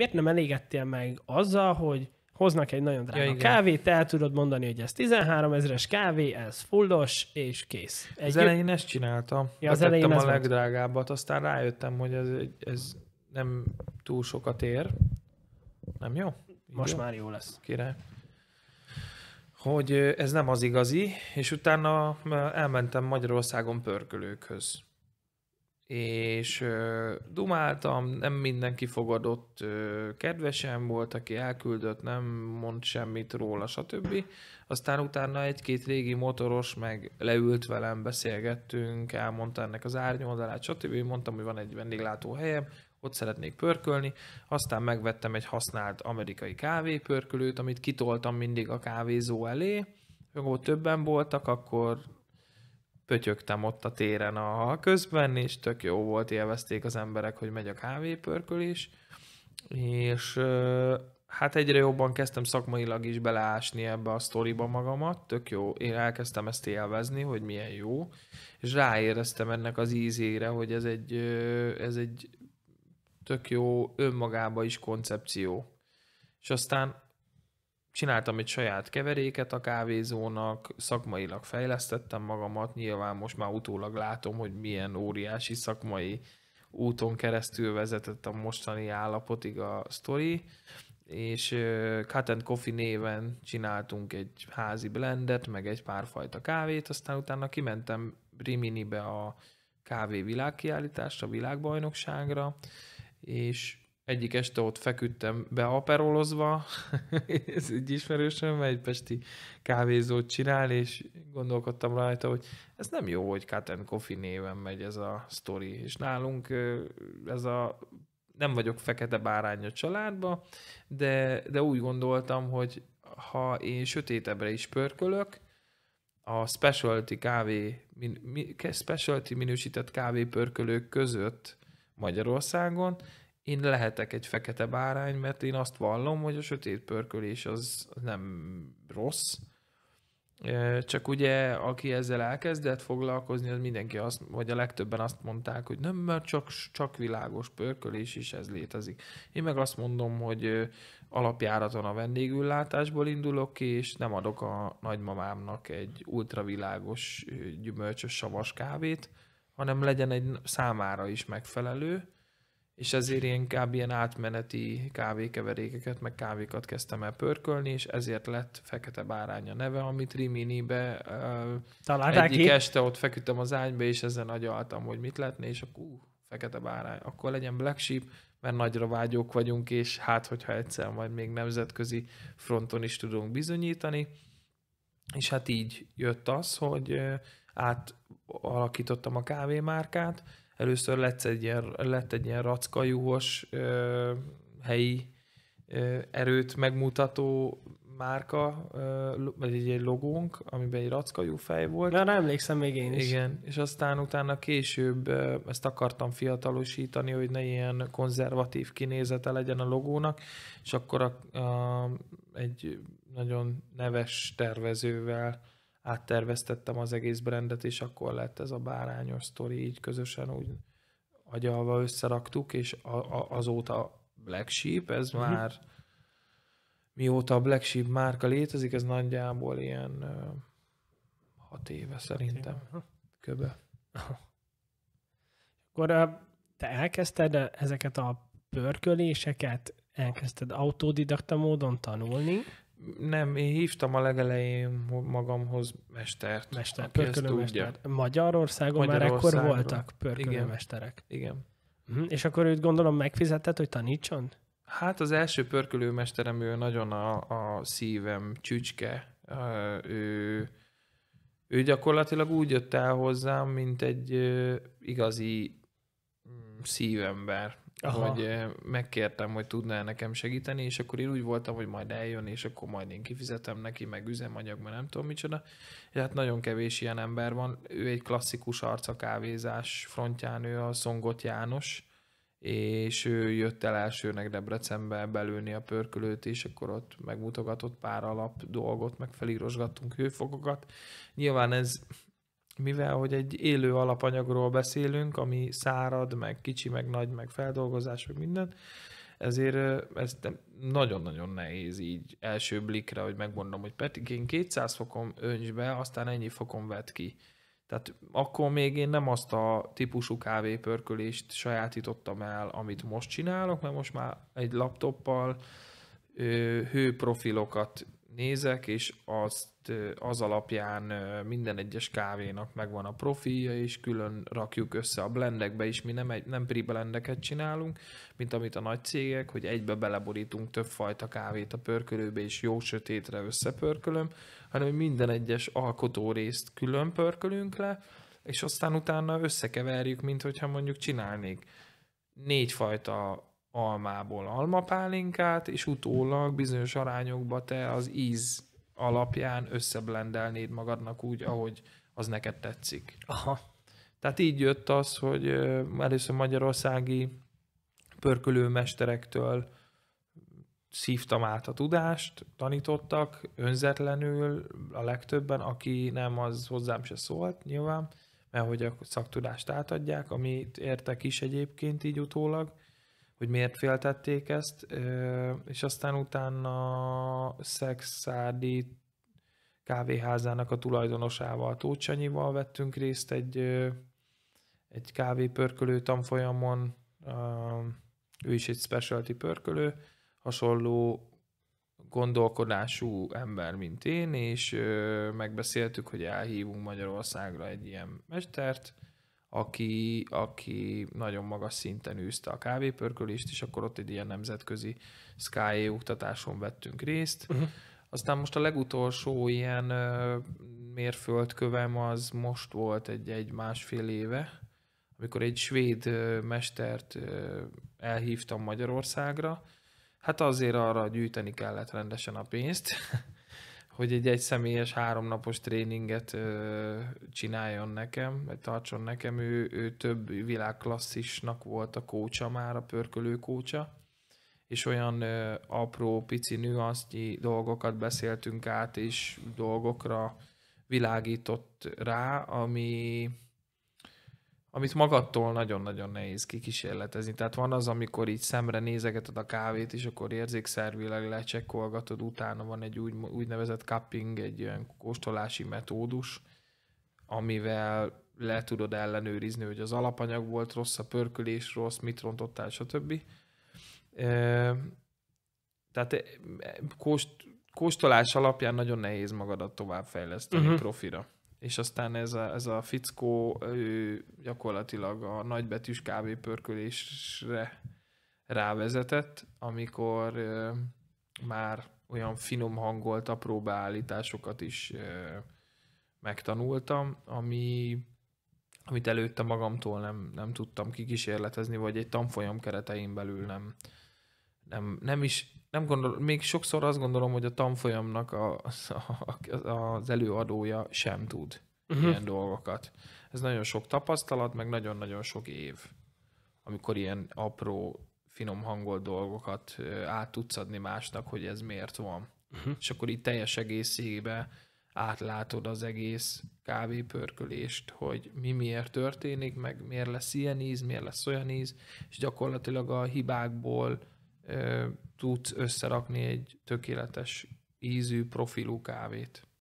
miért nem elégettél meg azzal, hogy hoznak egy nagyon drága ja, kávét, el tudod mondani, hogy ez 13 ezeres kávé, ez fullos, és kész. Egy az elején ezt csináltam. Ja, az elején a legdrágábbat, aztán rájöttem, hogy ez, ez nem túl sokat ér. Nem jó? Most jó? már jó lesz. kire. Hogy ez nem az igazi, és utána elmentem Magyarországon pörkölőkhöz és dumáltam, nem mindenki fogadott kedvesen volt, aki elküldött, nem mond semmit róla, stb. Aztán utána egy-két régi motoros meg leült velem, beszélgettünk, elmondta ennek az árnyoldalát, stb. Mondtam, hogy van egy helyem ott szeretnék pörkölni, aztán megvettem egy használt amerikai kávépörkölőt, amit kitoltam mindig a kávézó elé, ha többen voltak, akkor pötyögtem ott a téren a hal közben, és tök jó volt, élvezték az emberek, hogy megy a kávépörkölés, és hát egyre jobban kezdtem szakmailag is beleásni ebbe a sztoriba magamat, tök jó, én elkezdtem ezt élvezni, hogy milyen jó, és ráéreztem ennek az ízére, hogy ez egy, ez egy tök jó önmagába is koncepció. És aztán csináltam egy saját keveréket a kávézónak, szakmailag fejlesztettem magamat, nyilván most már utólag látom, hogy milyen óriási szakmai úton keresztül vezetett a mostani állapotig a sztori, és Cut and Coffee néven csináltunk egy házi blendet, meg egy pár fajta kávét, aztán utána kimentem Riminibe a kávé világkiállításra, világbajnokságra, és egyik este ott feküdtem beaperolozva, ez egy ismerősöm, egy pesti kávézót csinál, és gondolkodtam rajta, hogy ez nem jó, hogy katen Coffee néven megy ez a sztori, és nálunk ez a nem vagyok fekete bárány a családba, de, de úgy gondoltam, hogy ha én sötétebbre is pörkölök, a specialty kávé, min, specialty minősített kávépörkölők között Magyarországon, én lehetek egy fekete bárány, mert én azt vallom, hogy a sötét pörkölés az nem rossz, csak ugye, aki ezzel elkezdett foglalkozni, az mindenki azt, vagy a legtöbben azt mondták, hogy nem, mert csak, csak világos pörkölés is ez létezik. Én meg azt mondom, hogy alapjáraton a vendégüllátásból indulok ki, és nem adok a nagymamámnak egy ultravilágos gyümölcsös savas kávét, hanem legyen egy számára is megfelelő, és ezért inkább ilyen átmeneti kávékeverékeket, meg kávékat kezdtem el pörkölni, és ezért lett Fekete Bárány a neve, amit Rimini-be Találták egyik ki? este ott feküdtem az ágyba, és ezen agyaltam, hogy mit lehetne, és akkor ú, Fekete Bárány, akkor legyen Black Sheep, mert nagyra vágyók vagyunk, és hát, hogyha egyszer majd még nemzetközi fronton is tudunk bizonyítani. És hát így jött az, hogy átalakítottam a kávémárkát, először lett egy ilyen, lett egy ilyen rackajuhos ö, helyi ö, erőt megmutató márka, vagy egy, egy logónk, amiben egy rackajú fej volt. Na, emlékszem még én is. Igen, és aztán utána később ezt akartam fiatalosítani, hogy ne ilyen konzervatív kinézete legyen a logónak, és akkor a, a, egy nagyon neves tervezővel átterveztettem az egész brendet, és akkor lett ez a bárányos sztori, így közösen úgy agyalva összeraktuk, és a, a, azóta Black Sheep, ez uh-huh. már mióta a Black Sheep márka létezik, ez nagyjából ilyen uh, hat éve szerintem. Éve. Köbe. Akkor te elkezdted ezeket a pörköléseket, elkezdted autodidakta módon tanulni. Nem, én hívtam a legelején magamhoz mestert. Mester, pörkölőmestert. Magyarországon, Magyarországon már akkor voltak pörkölőmesterek. Igen. Igen. Uh-huh. És akkor őt gondolom megfizetted, hogy tanítson? Hát az első pörkölőmesterem, ő nagyon a, a szívem csücske. Ő, ő gyakorlatilag úgy jött el hozzám, mint egy igazi mm, szívember. Aha. hogy eh, megkértem, hogy tudná -e nekem segíteni, és akkor én úgy voltam, hogy majd eljön, és akkor majd én kifizetem neki, meg üzemanyag, mert nem tudom micsoda. És hát nagyon kevés ilyen ember van. Ő egy klasszikus kávézás frontján, ő a Szongot János, és ő jött el elsőnek Debrecenbe belőni a pörkölőt, és akkor ott megmutogatott pár alap dolgot, meg felírosgattunk hőfokokat. Nyilván ez mivel hogy egy élő alapanyagról beszélünk, ami szárad, meg kicsi, meg nagy, meg feldolgozás, meg minden, ezért ez nagyon-nagyon nehéz így első blikre, hogy megmondom, hogy pedig én 200 fokon önts be, aztán ennyi fokon vet ki. Tehát akkor még én nem azt a típusú kávépörkölést sajátítottam el, amit most csinálok, mert most már egy laptoppal hőprofilokat nézek, és azt, az alapján minden egyes kávénak megvan a profilja, és külön rakjuk össze a blendekbe is, mi nem, egy, nem pre-blendeket csinálunk, mint amit a nagy cégek, hogy egybe beleborítunk több fajta kávét a pörkölőbe, és jó sötétre összepörkölöm, hanem minden egyes alkotó részt külön pörkölünk le, és aztán utána összekeverjük, mint hogyha mondjuk csinálnék négyfajta almából almapálinkát, és utólag bizonyos arányokba te az íz alapján összeblendelnéd magadnak úgy, ahogy az neked tetszik. Aha. Tehát így jött az, hogy először magyarországi pörkölőmesterektől szívtam át a tudást, tanítottak önzetlenül a legtöbben, aki nem, az hozzám se szólt nyilván, mert hogy a szaktudást átadják, amit értek is egyébként így utólag, hogy miért féltették ezt, és aztán utána Szexádi kávéházának a tulajdonosával, Tócsanyival vettünk részt egy, egy kávépörkölő tanfolyamon, ő is egy specialty pörkölő, hasonló gondolkodású ember, mint én, és megbeszéltük, hogy elhívunk Magyarországra egy ilyen mestert, aki, aki nagyon magas szinten űzte a kávépörkölést, és akkor ott egy ilyen nemzetközi Sky oktatáson vettünk részt. Uh-huh. Aztán most a legutolsó ilyen mérföldkövem az most volt egy, egy másfél éve, amikor egy svéd mestert elhívtam Magyarországra. Hát azért arra gyűjteni kellett rendesen a pénzt, hogy egy egyszemélyes háromnapos tréninget ö, csináljon nekem, vagy tartson nekem. Ő, ő több világklasszisnak volt a kócsa már, a pörkölő kócsa, és olyan ö, apró, pici nüansznyi dolgokat beszéltünk át, és dolgokra világított rá, ami amit magadtól nagyon-nagyon nehéz kikísérletezni. Tehát van az, amikor így szemre nézegeted a kávét, és akkor érzékszervileg lecsekkolgatod, utána van egy úgy, úgynevezett cupping, egy olyan kóstolási metódus, amivel le tudod ellenőrizni, hogy az alapanyag volt rossz, a pörkölés rossz, mit rontottál, stb. Tehát e, e, kóst, kóstolás alapján nagyon nehéz magadat továbbfejleszteni uh-huh. profira és aztán ez a, ez a fickó ő gyakorlatilag a nagybetűs kávépörkölésre rávezetett, amikor ö, már olyan finom hangolt apró beállításokat is ö, megtanultam, ami, amit előtte magamtól nem, nem tudtam kikísérletezni, vagy egy tanfolyam keretein belül nem, nem, nem is nem gondolom, még sokszor azt gondolom, hogy a tanfolyamnak a, a, az előadója sem tud uh-huh. ilyen dolgokat. Ez nagyon sok tapasztalat, meg nagyon-nagyon sok év, amikor ilyen apró, finom hangolt dolgokat át tudsz adni másnak, hogy ez miért van. Uh-huh. És akkor itt teljes egészébe átlátod az egész kávépörkölést, hogy mi miért történik, meg miért lesz ilyen íz, miért lesz olyan íz, és gyakorlatilag a hibákból tudsz összerakni egy tökéletes ízű profilú kávét.